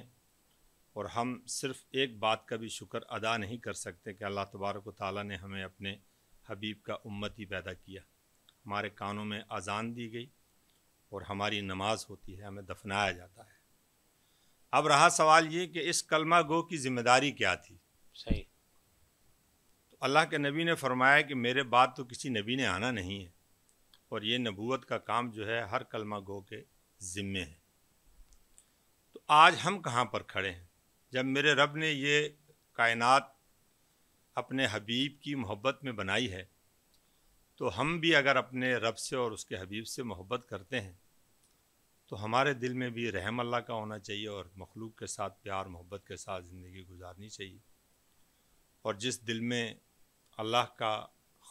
B: और हम सिर्फ़ एक बात का भी शुक्र अदा नहीं कर सकते कि अल्लाह तबारक ताली ने हमें अपने हबीब का उम्मती पैदा किया हमारे कानों में अजान दी गई और हमारी नमाज होती है हमें दफनाया जाता है अब रहा सवाल ये कि इस कलमा गो की जिम्मेदारी क्या
A: थी सही
B: तो अल्लाह के नबी ने फरमाया कि मेरे बाद तो किसी नबी ने आना नहीं है और ये नबूत का काम जो है हर कलमा गो के ज़िम्मे है तो आज हम कहाँ पर खड़े हैं जब मेरे रब ने ये कायनात अपने हबीब की मोहब्बत में बनाई है तो हम भी अगर अपने रब से और उसके हबीब से मोहब्बत करते हैं तो हमारे दिल में भी रहम अल्लाह का होना चाहिए और मखलूक के साथ प्यार मोहब्बत के साथ ज़िंदगी गुजारनी चाहिए और जिस दिल में अल्लाह का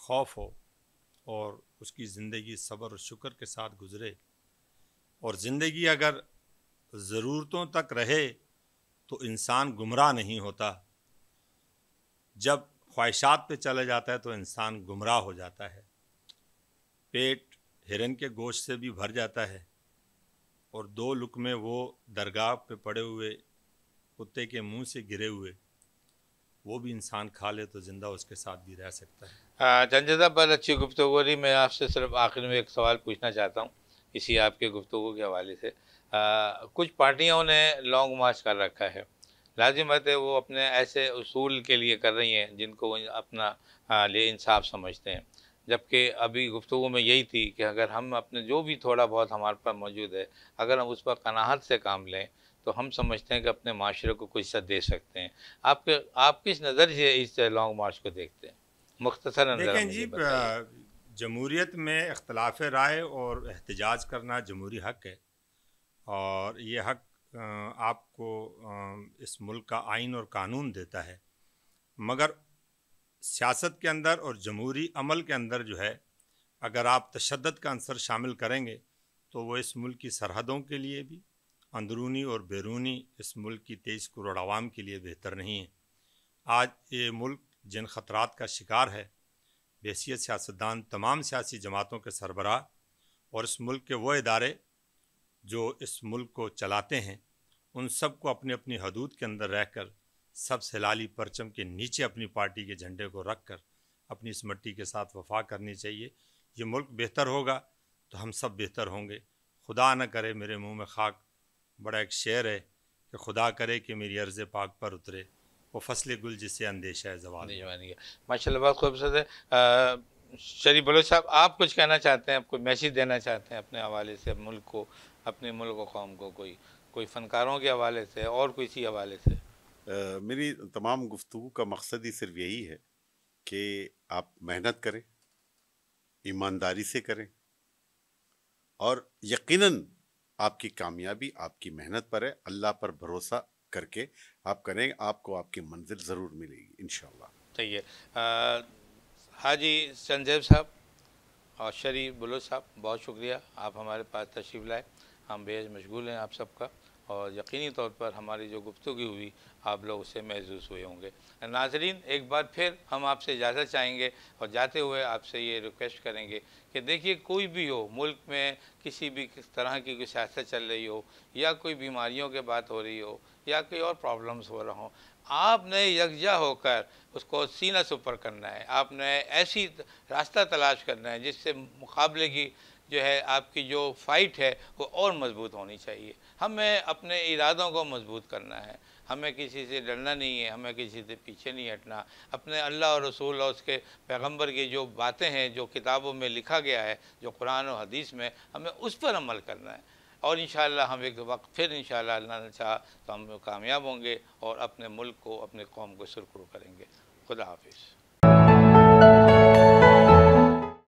B: खौफ हो और उसकी ज़िंदगी सब्र और शुक्र के साथ गुजरे और ज़िंदगी अगर ज़रूरतों तक रहे तो इंसान गुमराह नहीं होता जब ख्वाहिशात पे चला जाता है तो इंसान गुमराह हो जाता है पेट हिरन के गोश्त से भी भर जाता है और दो लुक में वो दरगाह पे पड़े हुए कुत्ते के मुंह से गिरे हुए
A: वो भी इंसान खा ले तो ज़िंदा उसके साथ भी रह सकता है जनजदा पर अच्छी गुफ्तगोरी मैं आपसे सिर्फ आखिर में एक सवाल पूछना चाहता हूँ इसी आपके गुफ्तु के हवाले से आ, कुछ पार्टियों ने लॉन्ग मार्च कर रखा है लाजिम है वो अपने ऐसे असूल के लिए कर रही हैं जिनको वो अपना लिए इंसाफ समझते हैं जबकि अभी गुफ्तु में यही थी कि अगर हम अपने जो भी थोड़ा बहुत हमारे पास मौजूद है अगर हम उस पर कनाहत से काम लें तो हम समझते हैं कि अपने माशरे को कुछ सा दे सकते हैं आपके आप किस नज़र से इस लॉन्ग मार्च को देखते हैं मुख्तर
B: जी जमहूरीत में अख्तलाफ राय और एहतजाज करना जमहूरी हक है और ये हक आपको इस मुल्क का आइन और कानून देता है मगर सियासत के अंदर और जमहूरी अमल के अंदर जो है अगर आप तशद का अंसर शामिल करेंगे तो वो इस मुल्क की सरहदों के लिए भी अंदरूनी और बैरूनी इस मुल्क की तेईस करोड़ आवाम के लिए बेहतर नहीं है आज ये मुल्क जिन ख़तरात का शिकार है बेसियत सियासतदान तमाम सियासी जमातों के सरबराह और इस मुल्क के वो इदारे जो इस मुल्क को चलाते हैं उन सबको अपने अपनी हदूद के अंदर रहकर सब सिलाली परचम के नीचे अपनी पार्टी के झंडे को रख कर अपनी इस मट्टी के साथ वफा करनी चाहिए ये मुल्क बेहतर होगा तो हम सब बेहतर होंगे खुदा न करे मेरे मुंह में खाक बड़ा एक शेर है कि खुदा करे कि मेरी अर्ज़ पाक पर उतरे वो फसल
A: गुल जिससे अंदेशा है जवाब माशा बहुत खूबसूरत है शरीफ बलोच साहब आप कुछ कहना चाहते हैं आपको मैसेज देना चाहते हैं अपने हवाले से मुल्क को अपने मुल्क कौम को कोई कोई फ़नकारों के हवाले से और किसी हवाले से
C: आ, मेरी तमाम गुफ्तु का मकसद ही सिर्फ यही है कि आप मेहनत करें ईमानदारी से करें और यकीनन आपकी कामयाबी आपकी मेहनत पर है अल्लाह पर भरोसा करके आप करें आपको आपकी मंजिल ज़रूर मिलेगी इन
A: सही है हाजी संजेब साहब और शरीफ बुलो साहब बहुत शुक्रिया आप हमारे पास तशरीफ़ लाए हम बेहद मशगूल हैं आप सबका और यकीनी तौर पर हमारी जो गुफ्तु हुई आप लोग उससे महजूस हुए होंगे नाजरीन एक बार फिर हम आपसे इजाज़त चाहेंगे और जाते हुए आपसे ये रिक्वेस्ट करेंगे कि देखिए कोई भी हो मुल्क में किसी भी किस तरह की कोई सियासत चल रही हो या कोई बीमारियों के बात हो रही हो या कोई और प्रॉब्लम्स हो रहा हो आपने यकजा होकर उसको सीना सुपर करना है आपने ऐसी रास्ता तलाश करना है जिससे मुकाबले की जो है आपकी जो फ़ाइट है वो और मजबूत होनी चाहिए हमें अपने इरादों को मजबूत करना है हमें किसी से डरना नहीं है हमें किसी से पीछे नहीं हटना अपने अल्लाह और रसूल और उसके पैगंबर की जो बातें हैं जो किताबों में लिखा गया है जो कुरान और हदीस में हमें उस पर अमल करना है और इन हम एक वक्त फिर इन शाह तो हम कामयाब होंगे और अपने मुल्क को अपने कौम को सुरखरू करेंगे खुदा हाफिज़